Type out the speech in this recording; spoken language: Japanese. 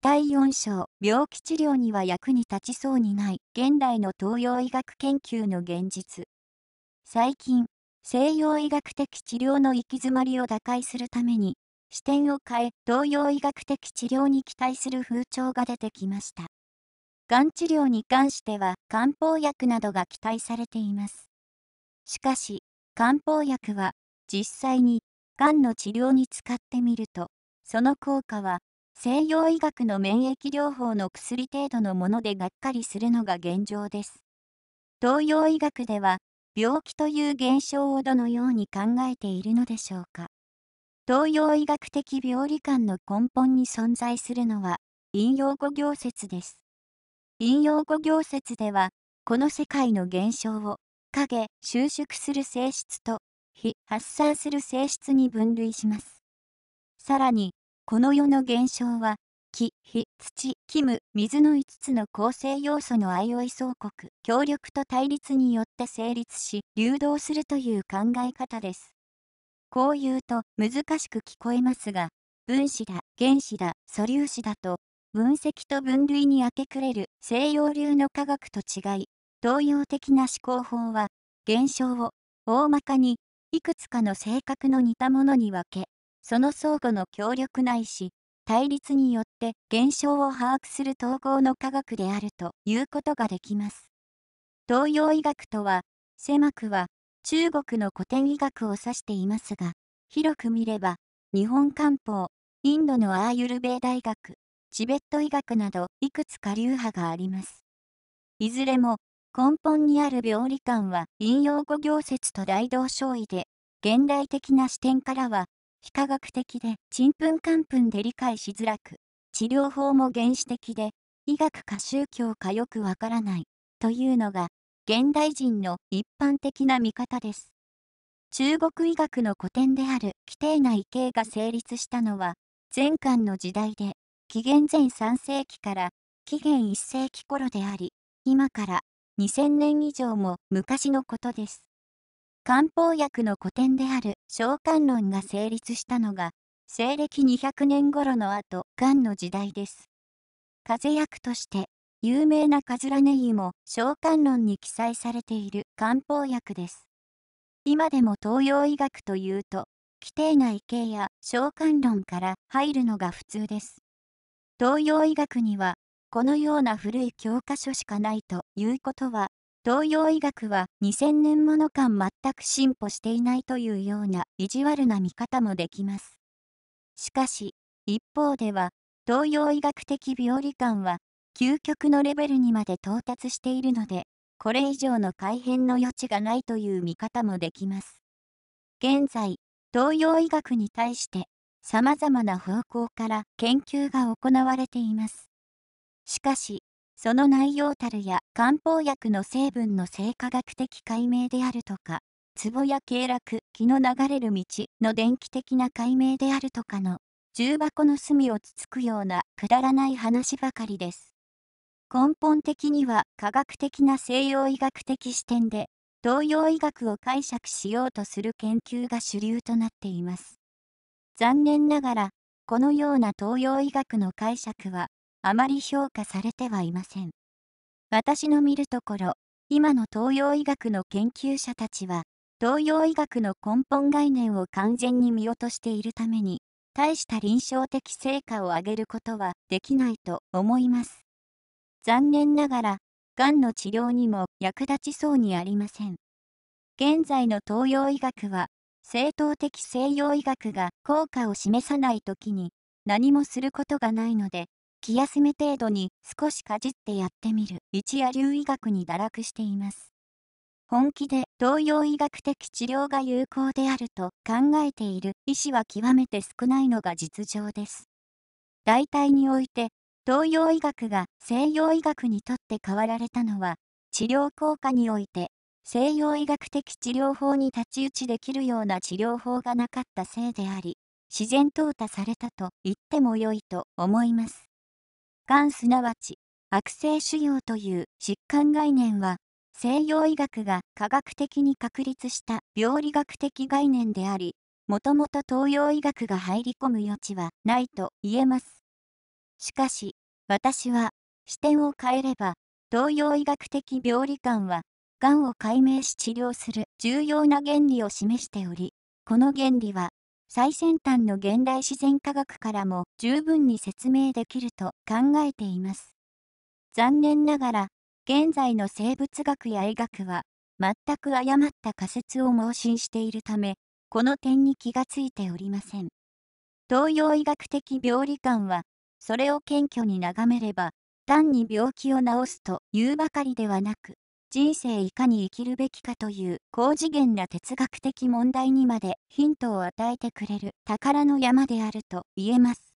第4章、病気治療には役に立ちそうにない、現代の東洋医学研究の現実。最近、西洋医学的治療の行き詰まりを打開するために、視点を変え、東洋医学的治療に期待する風潮が出てきました。がん治療に関しては、漢方薬などが期待されています。しかし、漢方薬は、実際に、がんの治療に使ってみると、その効果は西洋医学の免疫療法の薬程度のものでがっかりするのが現状です。東洋医学では、病気という現象をどのように考えているのでしょうか。東洋医学的病理観の根本に存在するのは、引用語行説です。引用語行説では、この世界の現象を、影、収縮する性質と、非発散する性質に分類します。さらに、この世の現象は、木、火、土、キム、水の5つの構成要素の相生い相国、協力と対立によって成立し、流動するという考え方です。こう言うと難しく聞こえますが、分子だ、原子だ、素粒子だと、分析と分類に明け暮れる西洋流の科学と違い、東洋的な思考法は、現象を大まかにいくつかの性格の似たものに分け、その相互の協力ないし、対立によって現象を把握する統合の科学であるということができます。東洋医学とは、狭くは中国の古典医学を指していますが、広く見れば、日本漢方、インドのアーユルベー大学、チベット医学などいくつか流派があります。いずれも根本にある病理観は引用語行説と大同小異で、現代的な視点からは非科学的でちんぷんかんぷんで理解しづらく、治療法も原始的で、医学か宗教かよくわからない、というのが、現代人の一般的な見方です。中国医学の古典である規定内形が成立したのは、前漢の時代で、紀元前3世紀から紀元1世紀頃であり、今から2000年以上も昔のことです。漢方薬の古典である召喚論が成立したのが西暦200年頃の後漢の時代です。風薬として有名なカズラネギも召喚論に記載されている漢方薬です。今でも東洋医学というと規定内系や召喚論から入るのが普通です。東洋医学にはこのような古い教科書しかないということは東洋医学は2000年もの間全く進歩していないというような意地悪な見方もできます。しかし、一方では、東洋医学的病理観は、究極のレベルにまで到達しているので、これ以上の改変の余地がないという見方もできます。現在、東洋医学に対して、様々な方向から研究が行われています。しかし、その内容たるや漢方薬の成分の生化学的解明であるとか、壺や経絡、気の流れる道の電気的な解明であるとかの、重箱の隅をつつくようなくだらない話ばかりです。根本的には科学的な西洋医学的視点で、東洋医学を解釈しようとする研究が主流となっています。残念ながら、このような東洋医学の解釈はあまり評価されてはいません。私の見るところ、今の東洋医学の研究者たちは、東洋医学の根本概念を完全に見落としているために、大した臨床的成果を上げることはできないと思います。残念ながら、がんの治療にも役立ちそうにありません。現在の東洋医学は、正当的西洋医学が効果を示さない時に、何もすることがないので、気休め程度に少しかじってやってみる一夜流医学に堕落しています。本気で東洋医学的治療が有効であると考えている医師は極めて少ないのが実情です。大体において東洋医学が西洋医学にとって変わられたのは治療効果において西洋医学的治療法に太刀打ちできるような治療法がなかったせいであり自然淘汰されたと言ってもよいと思います。がんすなわち悪性腫瘍という疾患概念は西洋医学が科学的に確立した病理学的概念でありもともと東洋医学が入り込む余地はないと言えますしかし私は視点を変えれば東洋医学的病理観はがんを解明し治療する重要な原理を示しておりこの原理は最先端の現代自然科学からも十分に説明できると考えています。残念ながら、現在の生物学や医学は、全く誤った仮説を盲信しているため、この点に気がついておりません。東洋医学的病理観は、それを謙虚に眺めれば、単に病気を治すというばかりではなく、人生いかに生きるべきかという高次元な哲学的問題にまでヒントを与えてくれる宝の山であると言えます。